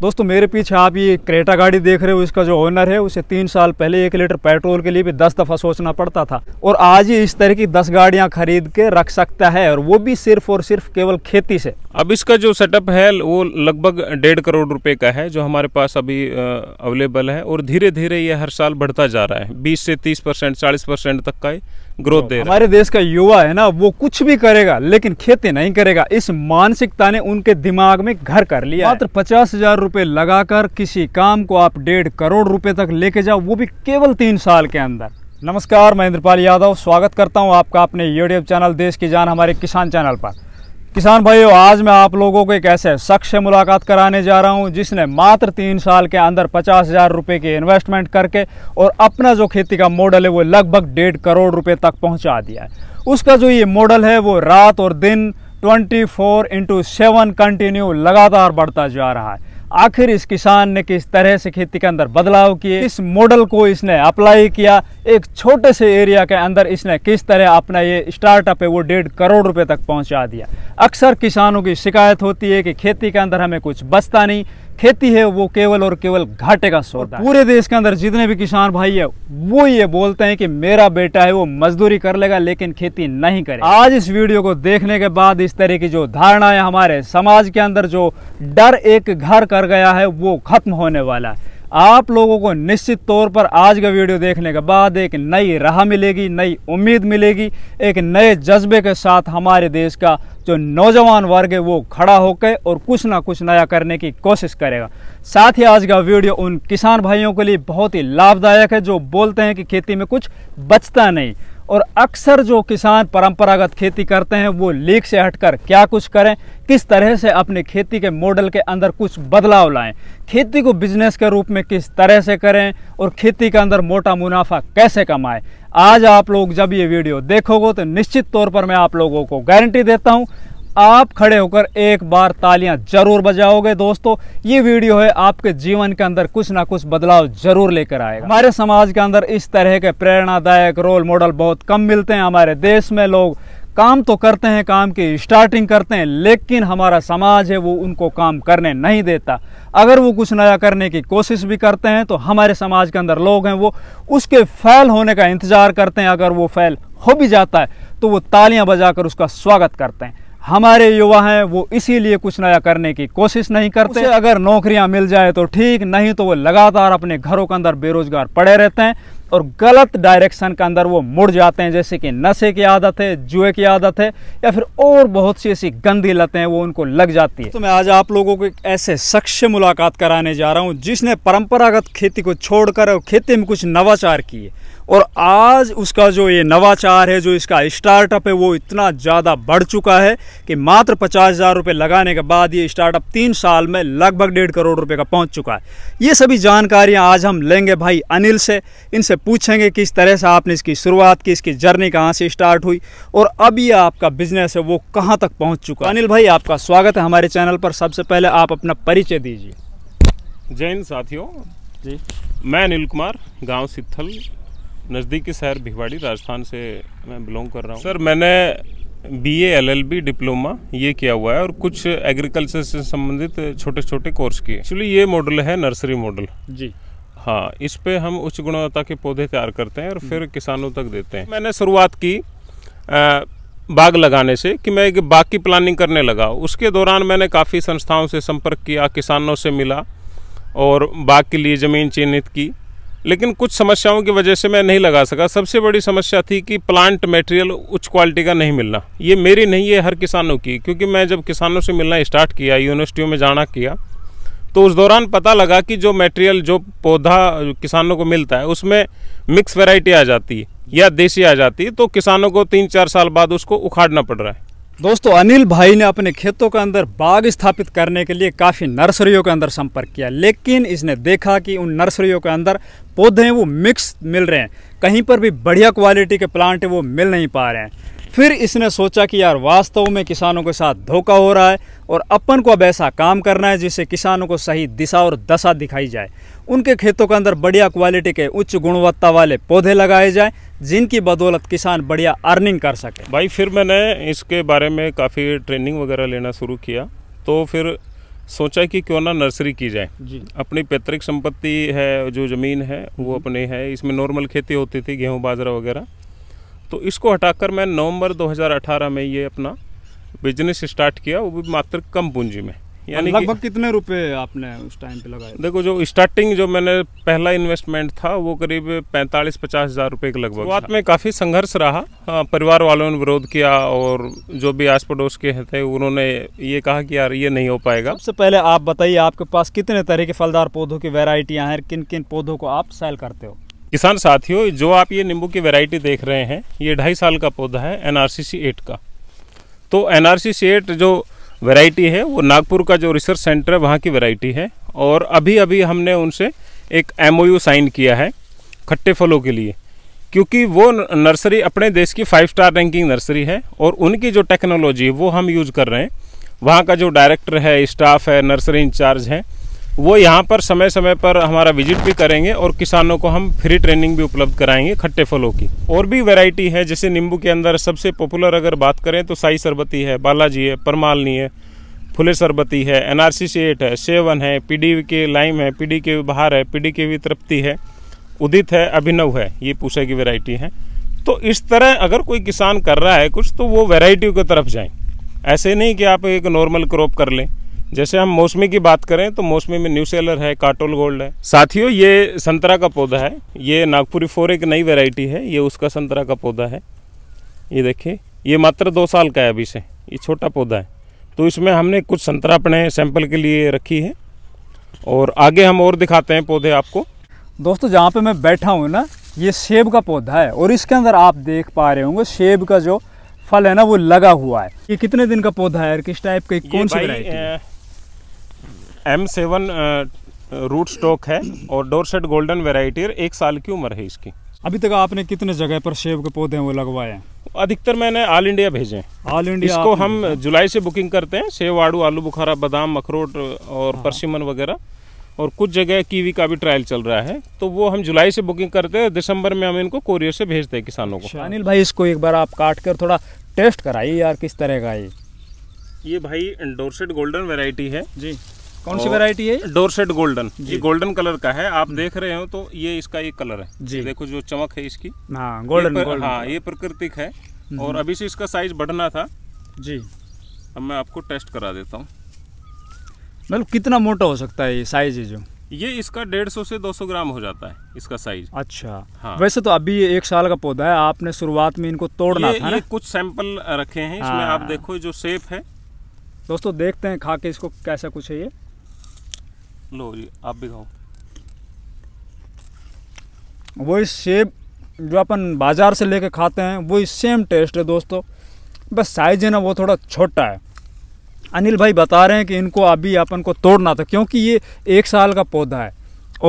दोस्तों मेरे पीछे आप ये क्रेटा गाड़ी देख रहे हो इसका जो ओनर है उसे तीन साल पहले एक लीटर पेट्रोल के लिए भी दस दफ़ा सोचना पड़ता था और आज ही इस तरह की दस गाड़ियां खरीद के रख सकता है और वो भी सिर्फ और सिर्फ केवल खेती से अब इसका जो सेटअप है वो लगभग डेढ़ करोड़ रुपए का है जो हमारे पास अभी अवेलेबल है और धीरे धीरे ये हर साल बढ़ता जा रहा है बीस से तीस परसेंट चालीस परसेंट तक का ग्रोथ तो दे हमारे देश का युवा है ना वो कुछ भी करेगा लेकिन खेती नहीं करेगा इस मानसिकता ने उनके दिमाग में घर कर लिया मात्र पचास हजार रूपए लगाकर किसी काम को आप डेढ़ करोड़ रुपए तक लेके जाओ वो भी केवल तीन साल के अंदर नमस्कार मैं इंद्रपाल यादव स्वागत करता हूँ आपका अपने यूट्यूब चैनल देश की जान हमारे किसान चैनल पर किसान भाइयों आज मैं आप लोगों को एक ऐसे शख्स से मुलाकात कराने जा रहा हूं जिसने मात्र तीन साल के अंदर पचास हज़ार रुपये की इन्वेस्टमेंट करके और अपना जो खेती का मॉडल है वो लगभग डेढ़ करोड़ रुपए तक पहुंचा दिया है उसका जो ये मॉडल है वो रात और दिन 24 फोर इंटू सेवन कंटिन्यू लगातार बढ़ता जा रहा है आखिर इस किसान ने किस तरह से खेती के अंदर बदलाव किए इस मॉडल को इसने अप्लाई किया एक छोटे से एरिया के अंदर इसने किस तरह अपना ये स्टार्टअप है वो डेढ़ करोड़ रुपए तक पहुंचा दिया अक्सर किसानों की शिकायत होती है कि खेती के अंदर हमें कुछ बचता नहीं खेती है वो केवल और केवल घाटे का सौदा पूरे देश के अंदर जितने भी किसान भाई है वो ये बोलते हैं कि मेरा बेटा है वो मजदूरी कर लेगा लेकिन खेती नहीं करे आज इस वीडियो को देखने के बाद इस तरह की जो धारणाएं हमारे समाज के अंदर जो डर एक घर कर गया है वो खत्म होने वाला है आप लोगों को निश्चित तौर पर आज का वीडियो देखने के बाद एक नई राह मिलेगी नई उम्मीद मिलेगी एक नए जज्बे के साथ हमारे देश का जो नौजवान वर्ग है वो खड़ा होकर और कुछ ना कुछ नया करने की कोशिश करेगा साथ ही आज का वीडियो उन किसान भाइयों के लिए बहुत ही लाभदायक है जो बोलते हैं कि खेती में कुछ बचता नहीं और अक्सर जो किसान परंपरागत खेती करते हैं वो लीक से हटकर क्या कुछ करें किस तरह से अपने खेती के मॉडल के अंदर कुछ बदलाव लाएं खेती को बिजनेस के रूप में किस तरह से करें और खेती के अंदर मोटा मुनाफा कैसे कमाएं आज आप लोग जब ये वीडियो देखोगे तो निश्चित तौर पर मैं आप लोगों को गारंटी देता हूँ आप खड़े होकर एक बार तालियां जरूर बजाओगे दोस्तों ये वीडियो है आपके जीवन के अंदर कुछ ना कुछ बदलाव जरूर लेकर आएगा हमारे समाज के अंदर इस तरह के प्रेरणादायक रोल मॉडल बहुत कम मिलते हैं हमारे देश में लोग काम तो करते हैं काम की स्टार्टिंग करते हैं लेकिन हमारा समाज है वो उनको काम करने नहीं देता अगर वो कुछ नया करने की कोशिश भी करते हैं तो हमारे समाज के अंदर लोग हैं वो उसके फैल होने का इंतज़ार करते हैं अगर वो फैल हो भी जाता है तो वो तालियां बजाकर उसका स्वागत करते हैं हमारे युवा हैं वो इसीलिए कुछ नया करने की कोशिश नहीं करते अगर नौकरियां मिल जाए तो ठीक नहीं तो वो लगातार अपने घरों के अंदर बेरोजगार पड़े रहते हैं और गलत डायरेक्शन के अंदर वो मुड़ जाते हैं जैसे कि नशे की आदत है जुए की आदत है या फिर और बहुत सी ऐसी गंदी लतें हैं वो उनको लग जाती है तो मैं आज आप लोगों को एक ऐसे शख्स से मुलाकात कराने जा रहा हूँ जिसने परंपरागत खेती को छोड़कर खेती में कुछ नवाचार किए और आज उसका जो ये नवाचार है जो इसका स्टार्टअप है वो इतना ज़्यादा बढ़ चुका है कि मात्र पचास हज़ार रुपये लगाने के बाद ये स्टार्टअप तीन साल में लगभग डेढ़ करोड़ रुपये का पहुंच चुका है ये सभी जानकारियां आज हम लेंगे भाई अनिल से इनसे पूछेंगे किस तरह से आपने इसकी शुरुआत की इसकी जर्नी कहाँ से स्टार्ट हुई और अब ये आपका बिजनेस है वो कहाँ तक पहुँच चुका अनिल भाई आपका स्वागत है हमारे चैनल पर सबसे पहले आप अपना परिचय दीजिए जैन साथियों जी मैं अनिल कुमार गाँव सिथल नज़दीकी शहर भिवाड़ी राजस्थान से मैं बिलोंग कर रहा हूँ सर मैंने B A L L B diploma ये किया हुआ है और कुछ एग्रीकल्चर से संबंधित छोटे छोटे कोर्स किए एक्चुअली ये मॉडल है नर्सरी मॉडल जी हाँ इस पे हम उच्च गुणवत्ता के पौधे तैयार करते हैं और फिर हम्म। किसानों तक देते हैं मैंने शुरुआत की आ, बाग लगाने से कि मैं एक बाग की प्लानिंग करने लगा उसके दौरान मैंने काफ़ी संस्थाओं से संपर्क किया किसानों से मिला और बाग के लिए ज़मीन चिन्हित की लेकिन कुछ समस्याओं की वजह से मैं नहीं लगा सका सबसे बड़ी समस्या थी कि प्लांट मटेरियल उच्च क्वालिटी का नहीं मिलना ये मेरी नहीं है हर किसानों की क्योंकि मैं जब किसानों से मिलना स्टार्ट किया यूनिवर्सिटियों में जाना किया तो उस दौरान पता लगा कि जो मटेरियल जो पौधा किसानों को मिलता है उसमें मिक्स वेराइटी आ जाती है या देसी आ जाती है तो किसानों को तीन चार साल बाद उसको उखाड़ना पड़ रहा है दोस्तों अनिल भाई ने अपने खेतों के अंदर बाग स्थापित करने के लिए काफ़ी नर्सरियों के अंदर संपर्क किया लेकिन इसने देखा कि उन नर्सरियों के अंदर पौधे हैं वो मिक्स मिल रहे हैं कहीं पर भी बढ़िया क्वालिटी के प्लांट वो मिल नहीं पा रहे हैं फिर इसने सोचा कि यार वास्तव में किसानों के साथ धोखा हो रहा है और अपन को अब ऐसा काम करना है जिससे किसानों को सही दिशा और दशा दिखाई जाए उनके खेतों के अंदर बढ़िया क्वालिटी के उच्च गुणवत्ता वाले पौधे लगाए जाएं जिनकी बदौलत किसान बढ़िया अर्निंग कर सके भाई फिर मैंने इसके बारे में काफ़ी ट्रेनिंग वगैरह लेना शुरू किया तो फिर सोचा कि क्यों ना नर्सरी की जाए जी अपनी पैतृक संपत्ति है जो ज़मीन है वो हम्म। अपनी है इसमें नॉर्मल खेती होती थी गेहूँ बाजरा वगैरह तो इसको हटाकर मैं नवंबर 2018 में ये अपना बिजनेस स्टार्ट किया वो भी मात्र कम पूंजी में यानी लगभग कितने रुपए आपने उस टाइम पे लगाए देखो जो स्टार्टिंग जो मैंने पहला इन्वेस्टमेंट था वो करीब पैंतालीस पचास हज़ार रुपये के लगभग बाद में काफ़ी संघर्ष रहा हाँ, परिवार वालों ने विरोध किया और जो भी आस पड़ोस के थे उन्होंने ये कहा कि यार ये नहीं हो पाएगा सबसे पहले आप बताइए आपके पास कितने तरह के फलदार पौधों की वेराइटियाँ हैं किन किन पौधों को आप सेल करते हो किसान साथियों जो आप ये नींबू की वैरायटी देख रहे हैं ये ढाई साल का पौधा है एन आर एट का तो एन आर जो वैरायटी है वो नागपुर का जो रिसर्च सेंटर है वहाँ की वैरायटी है और अभी अभी हमने उनसे एक एम साइन किया है खट्टे फलों के लिए क्योंकि वो नर्सरी अपने देश की फाइव स्टार रैंकिंग नर्सरी है और उनकी जो टेक्नोलॉजी है वो हम यूज कर रहे हैं वहाँ का जो डायरेक्टर है स्टाफ है नर्सरी इंचार्ज हैं वो यहाँ पर समय समय पर हमारा विजिट भी करेंगे और किसानों को हम फ्री ट्रेनिंग भी उपलब्ध कराएंगे खट्टे फलों की और भी वैरायटी है जैसे नींबू के अंदर सबसे पॉपुलर अगर बात करें तो साई सरबती है बालाजी है परमालनी है फुले सरबती है एन आर सी एट है सेवन है पी डी के लाइम है पी डी के बाहर है पी डी के भी तृप्ति है उदित है अभिनव है ये पूसा की वैरायटी है तो इस तरह अगर कोई किसान कर रहा है कुछ तो वो वेराइटियों की तरफ जाएं ऐसे नहीं कि आप एक नॉर्मल क्रॉप कर लें जैसे हम मौसमी की बात करें तो मौसमी में न्यू सेलर है काटोल गोल्ड है साथियों ये संतरा का पौधा है ये नागपुरी फोर एक नई वेराइटी है ये उसका संतरा का पौधा है ये देखिए ये मात्र दो साल का है अभी से ये छोटा पौधा है तो इसमें हमने कुछ संतरा अपने सैंपल के लिए रखी है और आगे हम और दिखाते हैं पौधे आपको दोस्तों जहाँ पे मैं बैठा हूँ ना ये सेब का पौधा है और इसके अंदर आप देख पा रहे होंगे सेब का जो फल है ना वो लगा हुआ है ये कितने दिन का पौधा है किस टाइप का कौन सी एम सेवन रूट स्टॉक है और डोरसेट गोल्डन वेराइटी एक साल की उम्र है इसकी अभी तक आपने कितने जगह पर सेब के पौधे वो लगवाए हैं अधिकतर मैंने ऑल इंडिया भेजे ऑल इंडिया इसको हम जुलाई से बुकिंग करते हैं सेब आड़ू आलू बुखारा बादाम अखरोट और हाँ। परसिमन वगैरह और कुछ जगह कीवी का भी ट्रायल चल रहा है तो वो हम जुलाई से बुकिंग करते हैं दिसंबर में हम इनको कोरियर से भेजते हैं किसानों को अनिल भाई इसको एक बार आप काट कर थोड़ा टेस्ट कराइए यार किस तरह का ये ये भाई डोरसेट गोल्डन वेराइटी है जी कौन सी वेरायटी है डोरसेट गोल्डन ये गोल्डन कलर का है आप देख रहे हो तो ये इसका एक कलर है जी देखो जो चमक है इसकी हाँ गोल्डन हाँ ये प्रकृतिक है हम्म। और अभी से इसका साइज बढ़ना था जी अब मैं आपको टेस्ट करा देता हूँ मतलब कितना मोटा हो सकता है ये साइज है जो ये इसका डेढ़ सौ से दो सौ ग्राम हो जाता है इसका साइज अच्छा हाँ। वैसे तो अभी एक साल का पौधा है आपने शुरुआत में इनको तोड़ना ये, था ना? ये कुछ सैंपल रखे हैं इसमें हाँ। आप देखो जो सेप है दोस्तों देखते हैं खा के इसको कैसा कुछ है ये लो जी आप भी खाओ वही सेब जो अपन बाज़ार से लेके खाते हैं वही सेम टेस्ट है दोस्तों बस साइज है ना वो थोड़ा छोटा है अनिल भाई बता रहे हैं कि इनको अभी अपन को तोड़ना था क्योंकि ये एक साल का पौधा है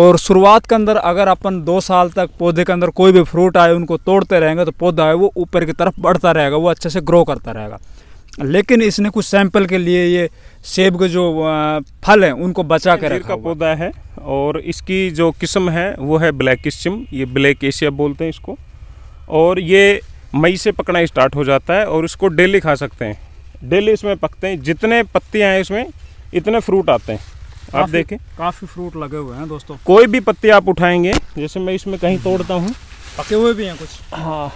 और शुरुआत के अंदर अगर अपन दो साल तक पौधे के अंदर कोई भी फ्रूट आए उनको तोड़ते रहेंगे तो पौधा है वो ऊपर की तरफ बढ़ता रहेगा वो अच्छे से ग्रो करता रहेगा लेकिन इसने कुछ सैंपल के लिए ये सेब के जो फल हैं उनको बचा कर रखा पौधा है और इसकी जो किस्म है वो है ब्लैक किस्म ये ब्लैक एशिया बोलते हैं इसको और ये मई से पकना स्टार्ट हो जाता है और इसको डेली खा सकते हैं डेली इसमें पकते हैं जितने पत्तियाँ हैं इसमें इतने फ्रूट आते हैं आप देखें काफ़ी फ्रूट लगे हुए हैं दोस्तों कोई भी पत्ती आप उठाएंगे जैसे मैं इसमें कहीं तोड़ता हूँ पके हुए भी हैं कुछ हाँ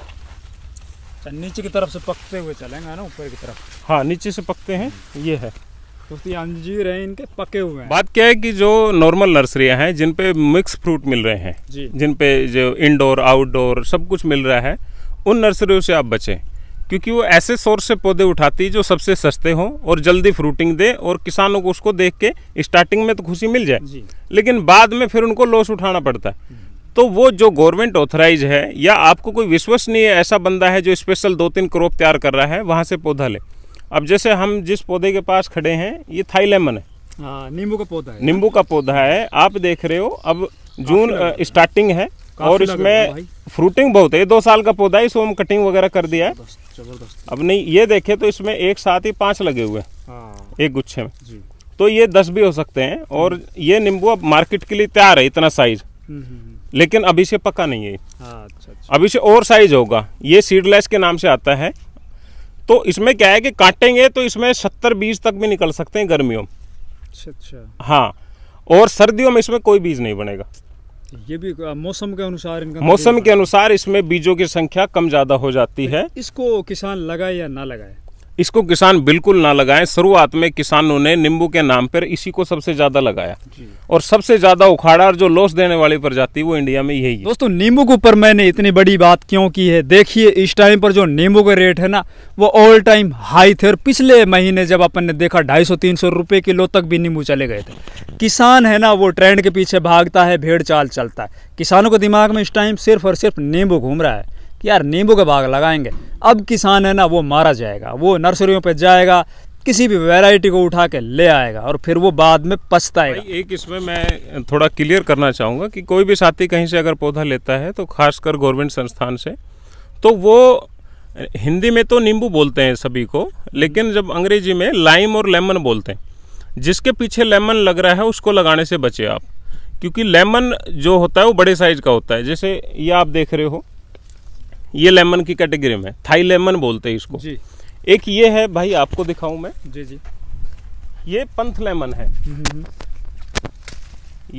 अच्छा नीचे की तरफ से पकते हुए चलेंगे ना ऊपर की तरफ हाँ नीचे से पकते हैं ये है तो अंजीर है इनके पके हुए हैं बात क्या है कि जो नॉर्मल नर्सरियां हैं जिन पे मिक्स फ्रूट मिल रहे हैं जी जिन पे जो इंडोर आउटडोर सब कुछ मिल रहा है उन नर्सरियों से आप बचें क्योंकि वो ऐसे सोर्स से पौधे उठाती है जो सबसे सस्ते हों और जल्दी फ्रूटिंग दे और किसानों को उसको देख के स्टार्टिंग में तो खुशी मिल जाए लेकिन बाद में फिर उनको लॉस उठाना पड़ता है तो वो जो गवर्नमेंट ऑथराइज है या आपको कोई विश्वसनीय ऐसा बंदा है जो स्पेशल दो तीन क्रॉप तैयार कर रहा है वहाँ से पौधा ले अब जैसे हम जिस पौधे के पास खड़े हैं ये थाई लेमन है हाँ, नींबू का पौधा है नींबू का पौधा है आप देख रहे हो अब जून स्टार्टिंग है और इसमें फ्रूटिंग बहुत है दो साल का पौधा है इसको हम कटिंग वगैरह कर दिया है अब नहीं ये देखे तो इसमें एक साथ ही पांच लगे हुए हैं हाँ। एक गुच्छे में तो ये दस भी हो सकते हैं और ये नींबू अब मार्केट के लिए तैयार है इतना साइज लेकिन अभी से पक्का नहीं है हाँ, अच्छा, अच्छा, अभी से और साइज होगा ये सीडलेस के नाम से आता है तो इसमें क्या है कि काटेंगे तो इसमें सत्तर बीज तक भी निकल सकते हैं गर्मियों अच्छा अच्छा हाँ और सर्दियों में इसमें कोई बीज नहीं बनेगा ये भी मौसम के अनुसार इनका मौसम के अनुसार इसमें बीजों की संख्या कम ज्यादा हो जाती तो है इसको किसान लगाए या ना लगाए इसको किसान बिल्कुल ना लगाएं शुरुआत में किसानों ने नींबू के नाम पर इसी को सबसे ज़्यादा लगाया और सबसे ज़्यादा उखाड़ा और जो लॉस देने वाली प्रजाति वो इंडिया में यही है दोस्तों नींबू के ऊपर मैंने इतनी बड़ी बात क्यों की है देखिए इस टाइम पर जो नींबू के रेट है ना वो ऑल टाइम हाई थे और पिछले महीने जब अपन ने देखा ढाई सौ तीन सौ रुपए किलो तक भी नींबू चले गए थे किसान है ना वो ट्रेंड के पीछे भागता है भेड़ चाल चलता है किसानों के दिमाग में इस टाइम सिर्फ और सिर्फ नींबू घूम रहा है कि यार नींबू का बाग लगाएंगे अब किसान है ना वो मारा जाएगा वो नर्सरियों पर जाएगा किसी भी वैरायटी को उठा के ले आएगा और फिर वो बाद में पछताएगा एक इसमें मैं थोड़ा क्लियर करना चाहूँगा कि कोई भी साथी कहीं से अगर पौधा लेता है तो खासकर गवर्नमेंट संस्थान से तो वो हिंदी में तो नींबू बोलते हैं सभी को लेकिन जब अंग्रेजी में लाइम और लेमन बोलते हैं जिसके पीछे लेमन लग रहा है उसको लगाने से बचे आप क्योंकि लेमन जो होता है वो बड़े साइज का होता है जैसे ये आप देख रहे हो ये लेमन की कैटेगरी में थाई लेमन बोलते हैं इसको जी एक ये है भाई आपको दिखाऊं मैं जी जी ये पंथ लेमन है हम्म, हम्म, हम्म।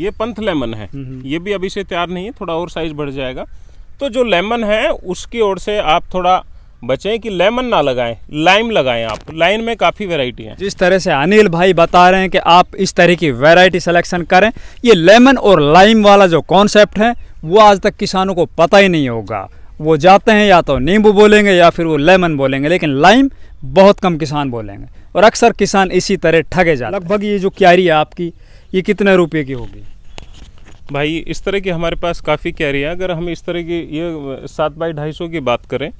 ये पंथ लेमन है ये भी अभी से तैयार नहीं है थोड़ा और साइज बढ़ जाएगा तो जो लेमन है उसकी ओर से आप थोड़ा बचें कि लेमन ना लगाएं लाइम लगाएं आप लाइन में काफ़ी वेराइटी है जिस तरह से अनिल भाई बता रहे हैं कि आप इस तरह की वेराइटी सिलेक्शन करें ये लेमन और लाइम वाला जो कॉन्सेप्ट है वो आज तक किसानों को पता ही नहीं होगा वो जाते हैं या तो नींबू बोलेंगे या फिर वो लेमन बोलेंगे लेकिन लाइम बहुत कम किसान बोलेंगे और अक्सर किसान इसी तरह ठगे जाते लगभग ये जो क्यारी है आपकी ये कितने रुपये की होगी भाई इस तरह की हमारे पास काफ़ी कैरी है अगर हम इस तरह की ये सात बाई ढाई सौ की बात करें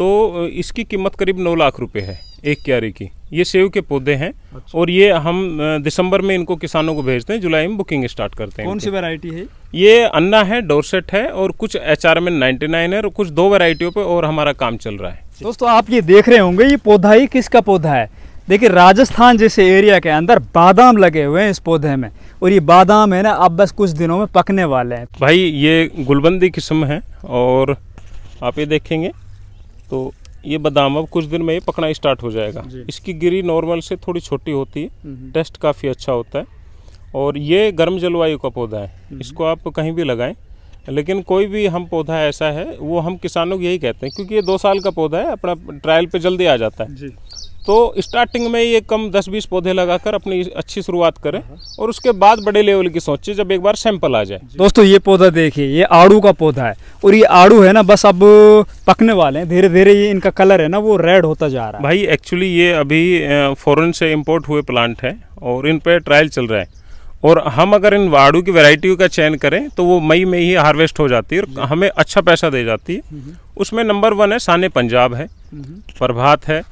तो इसकी कीमत करीब नौ लाख रुपए है एक क्यारी की ये सेव के पौधे हैं अच्छा। और ये हम दिसंबर में इनको किसानों को भेजते हैं जुलाई में बुकिंग स्टार्ट करते हैं कौन सी वैरायटी है ये अन्ना है डोरसेट है और कुछ एच आर में नाइन्टी नाइन है और कुछ दो वैरायटियों पे और हमारा काम चल रहा है दोस्तों आप ये देख रहे होंगे ये पौधा ही किसका पौधा है देखिए राजस्थान जैसे एरिया के अंदर बादाम लगे हुए हैं इस पौधे में और ये बादाम है ना अब बस कुछ दिनों में पकने वाले हैं भाई ये गुलबंदी किस्म है और आप ये देखेंगे तो ये बादाम अब कुछ दिन में ये पकना स्टार्ट हो जाएगा इसकी गिरी नॉर्मल से थोड़ी छोटी होती है हम्म, हम्म। टेस्ट काफ़ी अच्छा होता है और ये गर्म जलवायु का पौधा है हम्म, इसको आप कहीं भी लगाएं लेकिन कोई भी हम पौधा ऐसा है वो हम किसानों को यही कहते हैं क्योंकि ये दो साल का पौधा है अपना ट्रायल पे जल्दी आ जाता है तो स्टार्टिंग में ये कम 10-20 पौधे लगाकर अपनी अच्छी शुरुआत करें हाँ, हाँ। और उसके बाद बड़े लेवल की सोचें जब एक बार सैंपल आ जाए दोस्तों ये पौधा देखिए ये आड़ू का पौधा है और ये आड़ू है ना बस अब पकने वाले हैं धीरे धीरे ये इनका कलर है ना वो रेड होता जा रहा है भाई एक्चुअली ये अभी फ़ौरन से इम्पोर्ट हुए प्लांट है और इन पर ट्रायल चल रहा है और हम अगर इन आड़ू की वैरायटियों का चयन करें तो वो मई में ही हार्वेस्ट हो जाती है और हमें अच्छा पैसा दे जाती है हम्म, हम्म। उसमें नंबर वन है सान पंजाब है हम्म, प्रभात है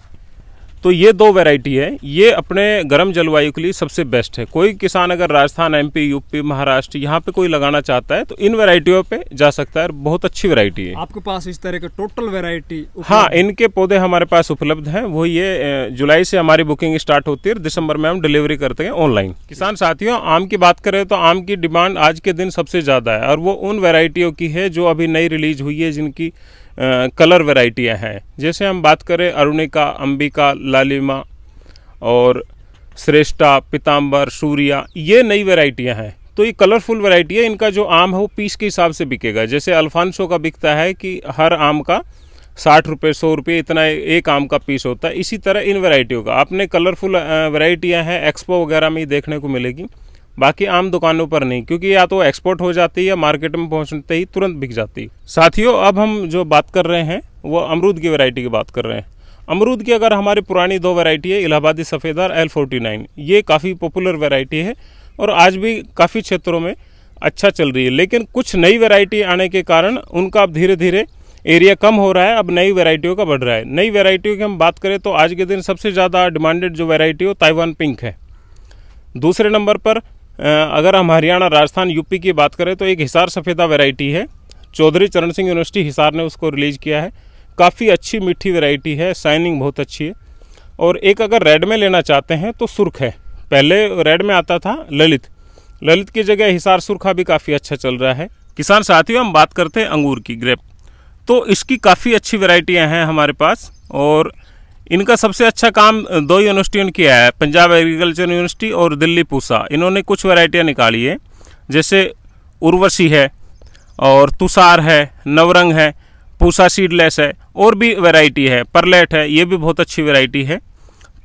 तो ये दो वैरायटी है ये अपने गर्म जलवायु के लिए सबसे बेस्ट है कोई किसान अगर राजस्थान एमपी यूपी महाराष्ट्र यहाँ पे कोई लगाना चाहता है तो इन वैरायटियों पे जा सकता है बहुत अच्छी वैरायटी है आपके पास इस तरह के टोटल वैरायटी हाँ इनके पौधे हमारे पास उपलब्ध हैं वो ये जुलाई से हमारी बुकिंग स्टार्ट होती है दिसंबर में हम डिलीवरी करते हैं ऑनलाइन किसान साथियों आम की बात करें तो आम की डिमांड आज के दिन सबसे ज़्यादा है और वो उन वेरायटियों की है जो अभी नई रिलीज हुई है जिनकी कलर वेराइटियाँ हैं जैसे हम बात करें अरुणिका अंबिका लालिमा और श्रेष्ठा पीताम्बर सूर्या ये नई वेराइटियाँ हैं तो ये कलरफुल वेराइटी है इनका जो आम है वो पीस के हिसाब से बिकेगा जैसे अल्फांसो का बिकता है कि हर आम का साठ रुपये सौ रुपये इतना एक आम का पीस होता है इसी तरह इन वेराइटियों का आपने कलरफुल वेराइटियाँ हैं एक्सपो वगैरह में ही देखने को मिलेगी बाकी आम दुकानों पर नहीं क्योंकि या तो एक्सपोर्ट हो जाती है या मार्केट में पहुँचते ही तुरंत बिक जाती है साथियों अब हम जो बात कर रहे हैं वो अमरूद की वैरायटी की बात कर रहे हैं अमरूद की अगर हमारी पुरानी दो वैरायटी है इलाहाबादी सफ़ेद और एल फोर्टी नाइन ये काफ़ी पॉपुलर वेराइटी है और आज भी काफ़ी क्षेत्रों में अच्छा चल रही है लेकिन कुछ नई वेराइटी आने के कारण उनका अब धीरे धीरे एरिया कम हो रहा है अब नई वेराइटियों का बढ़ रहा है नई वेराइटियों की हम बात करें तो आज के दिन सबसे ज़्यादा डिमांडेड जो वेराइटी हो ताइवान पिंक है दूसरे नंबर पर अगर हम हरियाणा राजस्थान यूपी की बात करें तो एक हिसार सफ़ेदा वैरायटी है चौधरी चरण सिंह यूनिवर्सिटी हिसार ने उसको रिलीज़ किया है काफ़ी अच्छी मीठी वैरायटी है शाइनिंग बहुत अच्छी है और एक अगर रेड में लेना चाहते हैं तो सुर्ख है पहले रेड में आता था ललित ललित की जगह हिसार सुरखा भी काफ़ी अच्छा चल रहा है किसान साथियों हम बात करते हैं अंगूर की ग्रेप तो इसकी काफ़ी अच्छी वेराइटियाँ हैं हमारे पास और इनका सबसे अच्छा काम दो यूनिवर्सिटियों ने किया है पंजाब एग्रीकल्चर यूनिवर्सिटी और दिल्ली पूसा इन्होंने कुछ वैरायटियाँ निकाली है जैसे उर्वशी है और तुषार है नवरंग है पूसा सीडलेस है और भी वैरायटी है परलेट है ये भी बहुत अच्छी वैरायटी है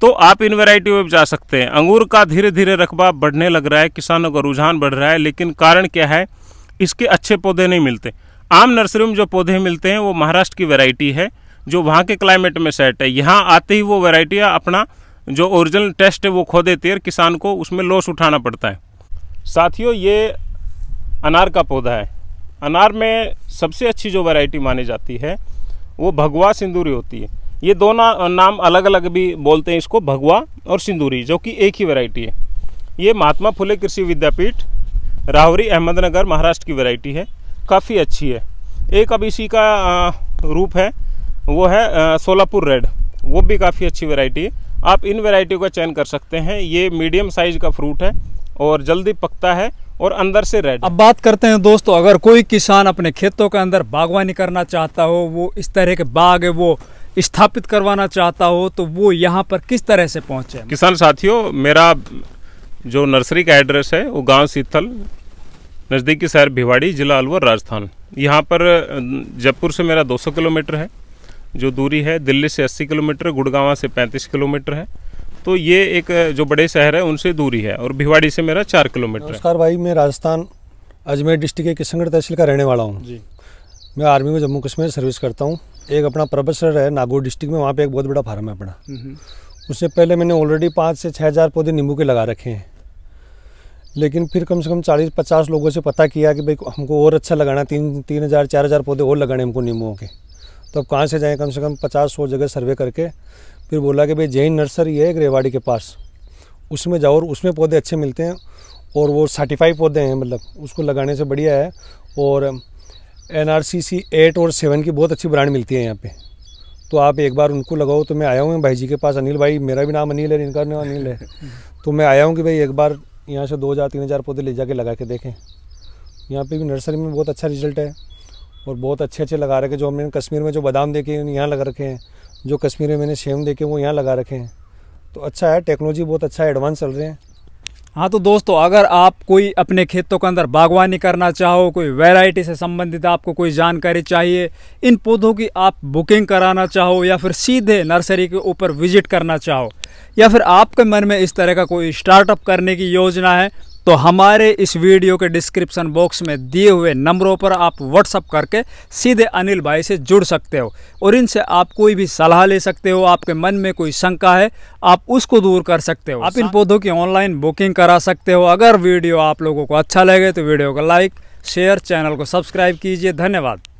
तो आप इन वैरायटियों में जा सकते हैं अंगूर का धीरे धीरे रकबा बढ़ने लग रहा है किसानों का रुझान बढ़ रहा है लेकिन कारण क्या है इसके अच्छे पौधे नहीं मिलते आम नर्सरी में जो पौधे मिलते हैं वो महाराष्ट्र की वैरायटी है जो वहाँ के क्लाइमेट में सेट है यहाँ आते ही वो वेराइटियाँ अपना जो ओरिजिनल टेस्ट है वो खो देती है और किसान को उसमें लॉस उठाना पड़ता है साथियों ये अनार का पौधा है अनार में सबसे अच्छी जो वैरायटी मानी जाती है वो भगवा सिंदूरी होती है ये दोनों नाम अलग अलग भी बोलते हैं इसको भगवा और सिंदूरी जो कि एक ही वैरायटी है ये महात्मा फुले कृषि विद्यापीठ राहुरी अहमदनगर महाराष्ट्र की वैरायटी है काफ़ी अच्छी है एक अब इसी का रूप है वो है सोलापुर रेड वो भी काफ़ी अच्छी वैरायटी है आप इन वैरायटियों का चयन कर सकते हैं ये मीडियम साइज का फ्रूट है और जल्दी पकता है और अंदर से रेड अब बात करते हैं दोस्तों अगर कोई किसान अपने खेतों के अंदर बागवानी करना चाहता हो वो इस तरह के बाग वो स्थापित करवाना चाहता हो तो वो यहाँ पर किस तरह से पहुँचे किसान साथियों मेरा जो नर्सरी का एड्रेस है वो गांव सीतल नज़दीकी शहर भिवाड़ी ज़िला अलवर राजस्थान यहाँ पर जयपुर से मेरा 200 किलोमीटर है जो दूरी है दिल्ली से 80 किलोमीटर गुड़गावा से 35 किलोमीटर है तो ये एक जो बड़े शहर है उनसे दूरी है और भिवाड़ी से मेरा चार किलोमीटर नमस्कार भाई मैं राजस्थान अजमेर डिस्ट्रिक्ट के किशनगढ़ तहसील का रहने वाला हूँ जी मैं आर्मी में जम्मू कश्मीर सर्विस करता हूँ एक अपना प्रोफेसर है नागौर डिस्ट्रिक्ट में वहाँ पे एक बहुत बड़ा फार्म है अपना हम्म, हम्म। उससे पहले मैंने ऑलरेडी पाँच से छः हज़ार पौधे नींबू के लगा रखे हैं लेकिन फिर कम से कम चालीस पचास लोगों से पता किया कि भाई हमको और अच्छा लगाना तीन तीन हज़ार चार हज़ार पौधे और लगाने हमको नींबुओं के तो अब कहाँ से जाएँ कम से कम पचास सौ जगह सर्वे करके फिर बोला कि भाई जैन नर्सरी है एक रेवाड़ी के पास उसमें जाओ और उसमें पौधे अच्छे मिलते हैं और वो सर्टिफाइड पौधे हैं मतलब उसको लगाने से बढ़िया है और N R C C eight और सेवन की बहुत अच्छी ब्रांड मिलती है यहाँ पे तो आप एक बार उनको लगाओ तो मैं आया हूँ भाई जी के पास अनिल भाई मेरा भी नाम अनिल है इनका नाम अनिल है तो मैं आया हूँ कि भाई एक बार यहाँ से दो हज़ार तीन हज़ार पौधे ले जाके लगा के देखें यहाँ पे भी नर्सरी में बहुत अच्छा रिजल्ट है और बहुत अच्छे अच्छे लगा रखे जो हमने कश्मीर में जो बादाम देखे हैं यहाँ लगा रखे हैं जो कश्मीर में मैंने सेम देखे वो यहाँ लगा रखे हैं तो अच्छा है टेक्नोलॉजी बहुत अच्छा एडवांस चल रहे हैं हाँ तो दोस्तों अगर आप कोई अपने खेतों के अंदर बागवानी करना चाहो कोई वैरायटी से संबंधित आपको कोई जानकारी चाहिए इन पौधों की आप बुकिंग कराना चाहो या फिर सीधे नर्सरी के ऊपर विजिट करना चाहो या फिर आपके मन में इस तरह का कोई स्टार्टअप करने की योजना है तो हमारे इस वीडियो के डिस्क्रिप्शन बॉक्स में दिए हुए नंबरों पर आप व्हाट्सअप करके सीधे अनिल भाई से जुड़ सकते हो और इनसे आप कोई भी सलाह ले सकते हो आपके मन में कोई शंका है आप उसको दूर कर सकते हो आप इन पौधों की ऑनलाइन बुकिंग करा सकते हो अगर वीडियो आप लोगों को अच्छा लगे तो वीडियो को लाइक शेयर चैनल को सब्सक्राइब कीजिए धन्यवाद